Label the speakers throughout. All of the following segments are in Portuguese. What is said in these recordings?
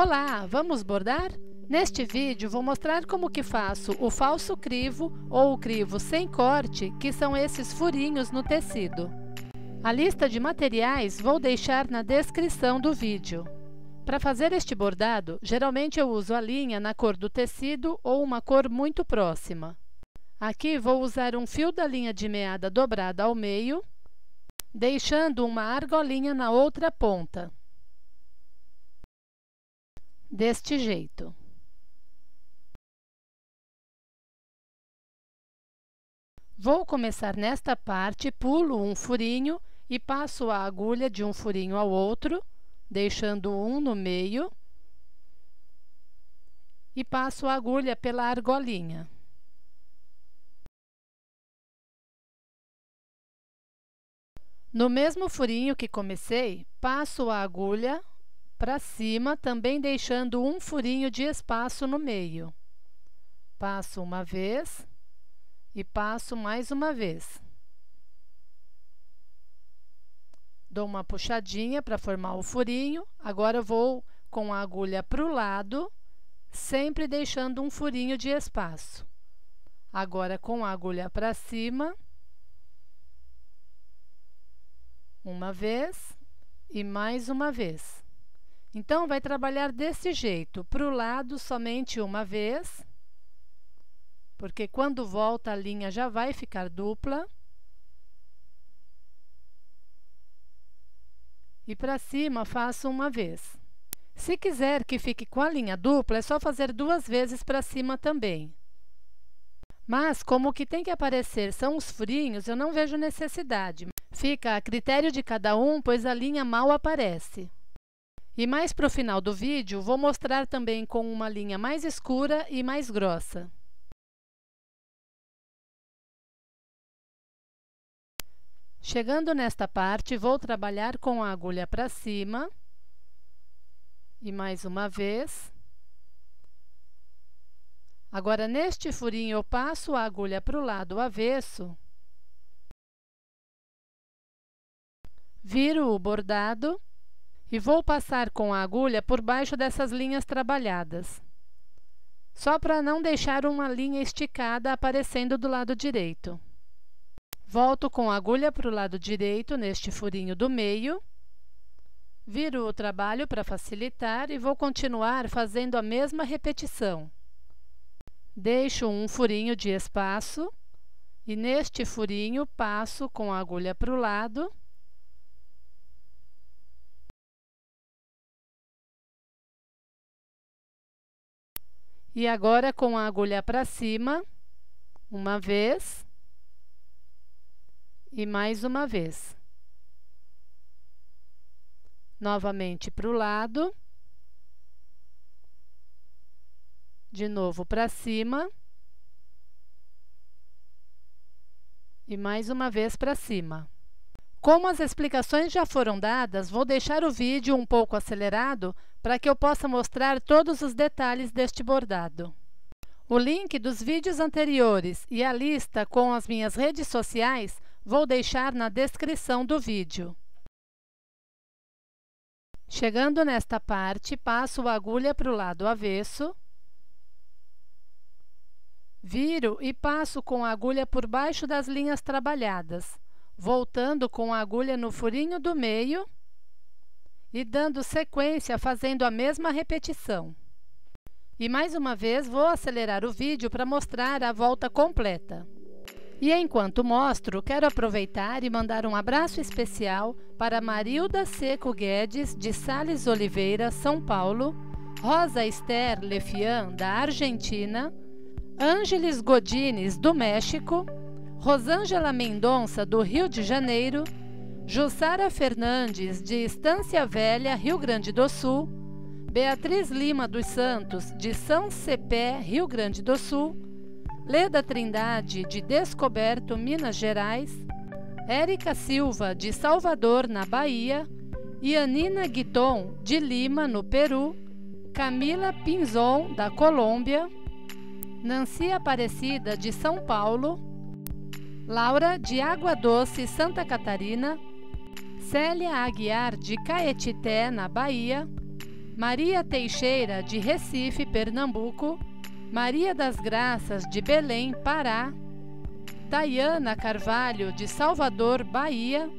Speaker 1: Olá, vamos bordar? Neste vídeo vou mostrar como que faço o falso crivo ou o crivo sem corte, que são esses furinhos no tecido. A lista de materiais vou deixar na descrição do vídeo. Para fazer este bordado, geralmente eu uso a linha na cor do tecido ou uma cor muito próxima. Aqui vou usar um fio da linha de meada dobrada ao meio, deixando uma argolinha na outra ponta deste jeito. Vou começar nesta parte, pulo um furinho e passo a agulha de um furinho ao outro, deixando um no meio, e passo a agulha pela argolinha. No mesmo furinho que comecei, passo a agulha para cima, também deixando um furinho de espaço no meio. Passo uma vez e passo mais uma vez. Dou uma puxadinha para formar o furinho. Agora vou com a agulha para o lado, sempre deixando um furinho de espaço. Agora com a agulha para cima, uma vez e mais uma vez. Então, vai trabalhar desse jeito: para o lado somente uma vez, porque quando volta a linha já vai ficar dupla. E para cima, faço uma vez. Se quiser que fique com a linha dupla, é só fazer duas vezes para cima também. Mas, como o que tem que aparecer são os furinhos, eu não vejo necessidade. Fica a critério de cada um, pois a linha mal aparece. E mais para o final do vídeo, vou mostrar também com uma linha mais escura e mais grossa. Chegando nesta parte, vou trabalhar com a agulha para cima e mais uma vez. Agora, neste furinho, eu passo a agulha para o lado avesso, viro o bordado e vou passar com a agulha por baixo dessas linhas trabalhadas, só para não deixar uma linha esticada aparecendo do lado direito. Volto com a agulha para o lado direito, neste furinho do meio, viro o trabalho para facilitar e vou continuar fazendo a mesma repetição. Deixo um furinho de espaço e neste furinho passo com a agulha para o lado E agora, com a agulha para cima, uma vez e mais uma vez. Novamente para o lado. De novo para cima. E mais uma vez para cima. Como as explicações já foram dadas, vou deixar o vídeo um pouco acelerado para que eu possa mostrar todos os detalhes deste bordado. O link dos vídeos anteriores e a lista com as minhas redes sociais vou deixar na descrição do vídeo. Chegando nesta parte, passo a agulha para o lado avesso, viro e passo com a agulha por baixo das linhas trabalhadas voltando com a agulha no furinho do meio e dando sequência fazendo a mesma repetição. E mais uma vez vou acelerar o vídeo para mostrar a volta completa. E enquanto mostro, quero aproveitar e mandar um abraço especial para Marilda Seco Guedes, de Sales Oliveira, São Paulo, Rosa Esther Lefian, da Argentina, Ângeles Godines, do México, Rosângela Mendonça, do Rio de Janeiro, Jussara Fernandes, de Estância Velha, Rio Grande do Sul, Beatriz Lima dos Santos, de São Cepé, Rio Grande do Sul, Leda Trindade, de Descoberto, Minas Gerais, Érica Silva, de Salvador, na Bahia, Ianina Anina Guiton, de Lima, no Peru, Camila Pinzon, da Colômbia, Nancy Aparecida, de São Paulo, Laura de Água Doce, Santa Catarina, Célia Aguiar de Caetité, na Bahia, Maria Teixeira de Recife, Pernambuco, Maria das Graças de Belém, Pará, Tayana Carvalho de Salvador, Bahia,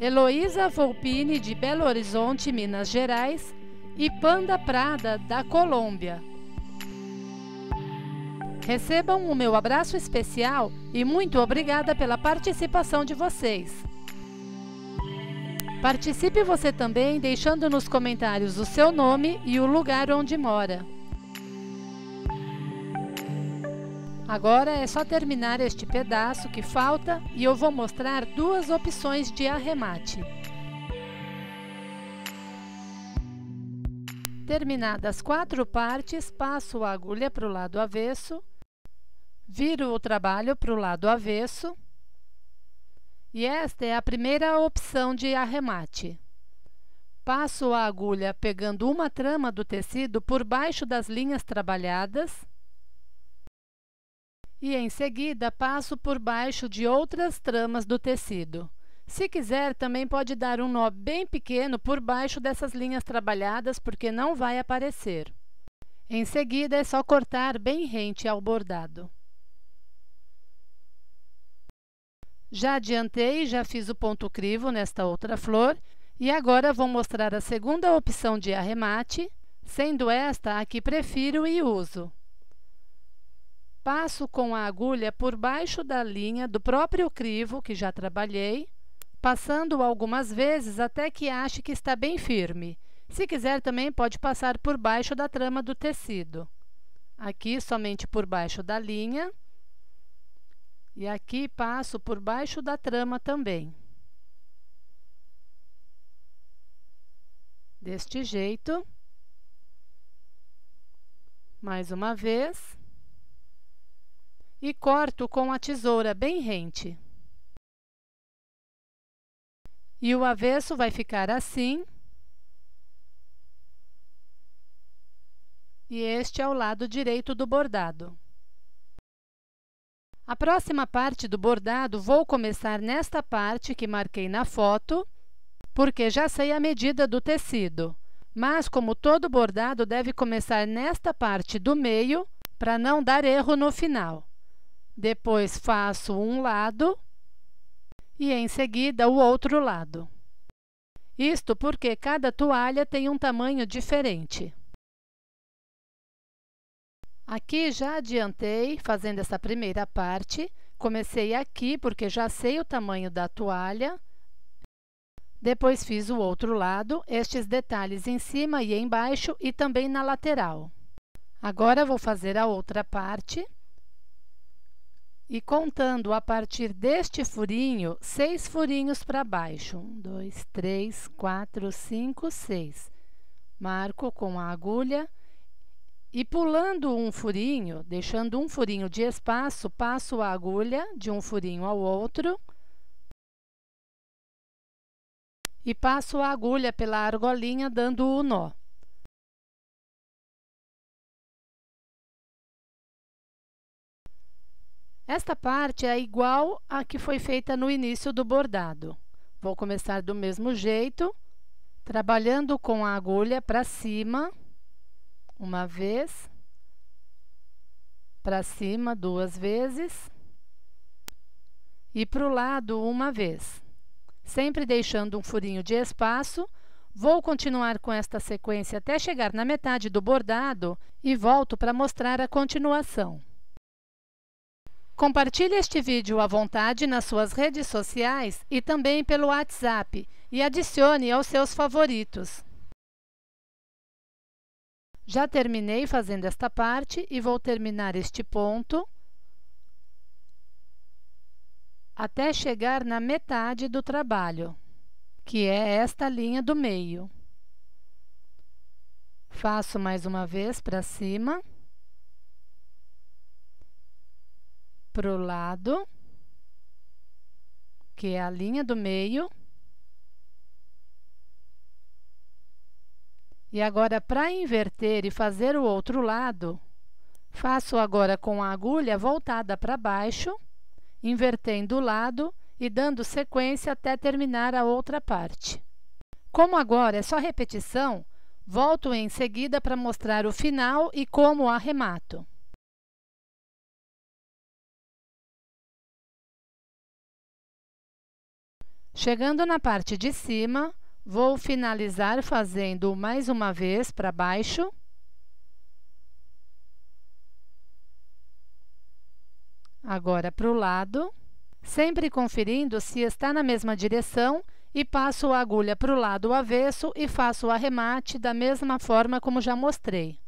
Speaker 1: Heloísa Volpini de Belo Horizonte, Minas Gerais e Panda Prada da Colômbia. Recebam o meu abraço especial e muito obrigada pela participação de vocês. Participe você também deixando nos comentários o seu nome e o lugar onde mora. Agora é só terminar este pedaço que falta e eu vou mostrar duas opções de arremate. Terminadas quatro partes, passo a agulha para o lado avesso Viro o trabalho para o lado avesso e esta é a primeira opção de arremate. Passo a agulha pegando uma trama do tecido por baixo das linhas trabalhadas e em seguida passo por baixo de outras tramas do tecido. Se quiser, também pode dar um nó bem pequeno por baixo dessas linhas trabalhadas, porque não vai aparecer. Em seguida, é só cortar bem rente ao bordado. Já adiantei, já fiz o ponto crivo nesta outra flor e agora vou mostrar a segunda opção de arremate, sendo esta a que prefiro e uso. Passo com a agulha por baixo da linha do próprio crivo que já trabalhei, passando algumas vezes até que ache que está bem firme. Se quiser, também pode passar por baixo da trama do tecido. Aqui, somente por baixo da linha. E aqui passo por baixo da trama também. Deste jeito. Mais uma vez. E corto com a tesoura bem rente. E o avesso vai ficar assim. E este é o lado direito do bordado. A próxima parte do bordado vou começar nesta parte que marquei na foto, porque já sei a medida do tecido. Mas, como todo bordado, deve começar nesta parte do meio para não dar erro no final. Depois, faço um lado e, em seguida, o outro lado. Isto porque cada toalha tem um tamanho diferente. Aqui já adiantei fazendo essa primeira parte. Comecei aqui porque já sei o tamanho da toalha. Depois fiz o outro lado, estes detalhes em cima e embaixo e também na lateral. Agora vou fazer a outra parte. E contando a partir deste furinho, seis furinhos para baixo. Um, dois, três, quatro, cinco, seis. Marco com a agulha e pulando um furinho, deixando um furinho de espaço, passo a agulha de um furinho ao outro e passo a agulha pela argolinha dando o nó. Esta parte é igual à que foi feita no início do bordado. Vou começar do mesmo jeito, trabalhando com a agulha para cima uma vez, para cima duas vezes e para o lado uma vez. Sempre deixando um furinho de espaço, vou continuar com esta sequência até chegar na metade do bordado e volto para mostrar a continuação. Compartilhe este vídeo à vontade nas suas redes sociais e também pelo WhatsApp e adicione aos seus favoritos. Já terminei fazendo esta parte e vou terminar este ponto até chegar na metade do trabalho, que é esta linha do meio. Faço mais uma vez para cima, para o lado, que é a linha do meio, E agora, para inverter e fazer o outro lado, faço agora com a agulha voltada para baixo, invertendo o lado e dando sequência até terminar a outra parte. Como agora é só repetição, volto em seguida para mostrar o final e como arremato. Chegando na parte de cima, Vou finalizar fazendo mais uma vez para baixo. Agora para o lado, sempre conferindo se está na mesma direção e passo a agulha para o lado avesso e faço o arremate da mesma forma como já mostrei.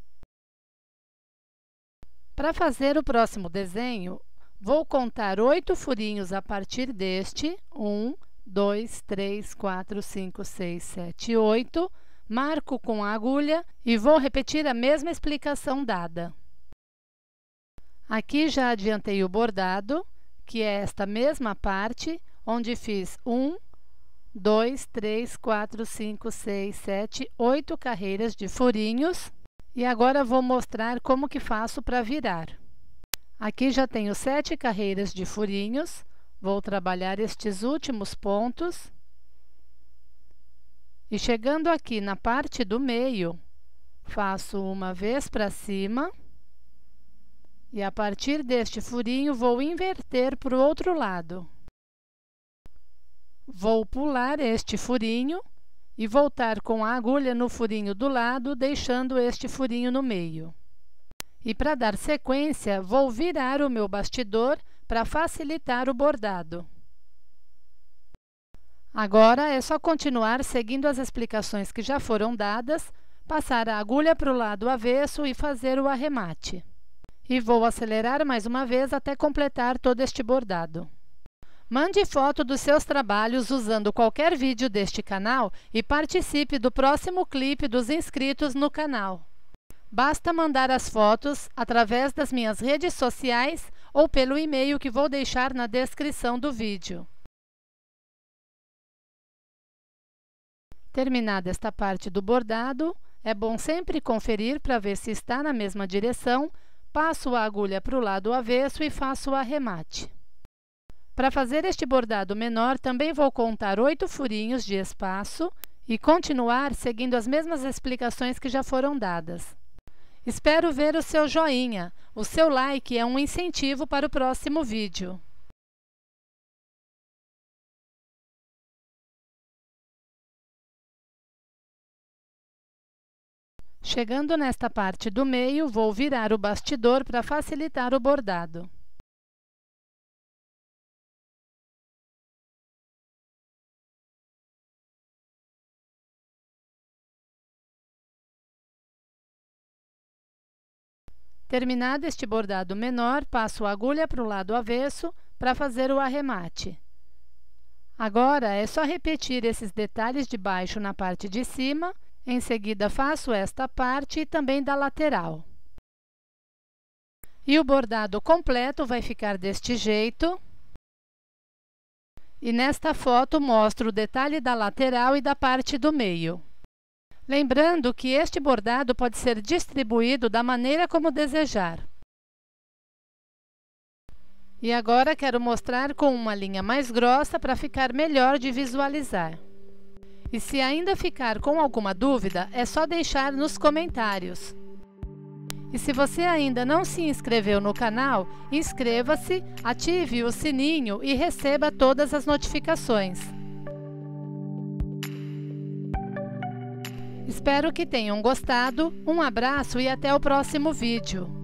Speaker 1: Para fazer o próximo desenho, vou contar oito furinhos a partir deste, um, 2, 3, 4, 5, 6, 7, 8. Marco com a agulha e vou repetir a mesma explicação dada. Aqui já adiantei o bordado, que é esta mesma parte, onde fiz 1, 2, 3, 4, 5, 6, 7, 8 carreiras de furinhos. E agora vou mostrar como que faço para virar. Aqui já tenho 7 carreiras de furinhos, Vou trabalhar estes últimos pontos. E chegando aqui na parte do meio, faço uma vez para cima. E a partir deste furinho, vou inverter para o outro lado. Vou pular este furinho e voltar com a agulha no furinho do lado, deixando este furinho no meio. E para dar sequência, vou virar o meu bastidor para facilitar o bordado. Agora é só continuar seguindo as explicações que já foram dadas, passar a agulha para o lado avesso e fazer o arremate. E vou acelerar mais uma vez até completar todo este bordado. Mande foto dos seus trabalhos usando qualquer vídeo deste canal e participe do próximo clipe dos inscritos no canal. Basta mandar as fotos através das minhas redes sociais ou pelo e-mail que vou deixar na descrição do vídeo. Terminada esta parte do bordado, é bom sempre conferir para ver se está na mesma direção, passo a agulha para o lado avesso e faço o arremate. Para fazer este bordado menor, também vou contar oito furinhos de espaço e continuar seguindo as mesmas explicações que já foram dadas. Espero ver o seu joinha. O seu like é um incentivo para o próximo vídeo. Chegando nesta parte do meio, vou virar o bastidor para facilitar o bordado. Terminado este bordado menor, passo a agulha para o lado avesso para fazer o arremate. Agora, é só repetir esses detalhes de baixo na parte de cima, em seguida faço esta parte e também da lateral. E o bordado completo vai ficar deste jeito. E nesta foto mostro o detalhe da lateral e da parte do meio. Lembrando que este bordado pode ser distribuído da maneira como desejar. E agora quero mostrar com uma linha mais grossa para ficar melhor de visualizar. E se ainda ficar com alguma dúvida, é só deixar nos comentários. E se você ainda não se inscreveu no canal, inscreva-se, ative o sininho e receba todas as notificações. Espero que tenham gostado, um abraço e até o próximo vídeo.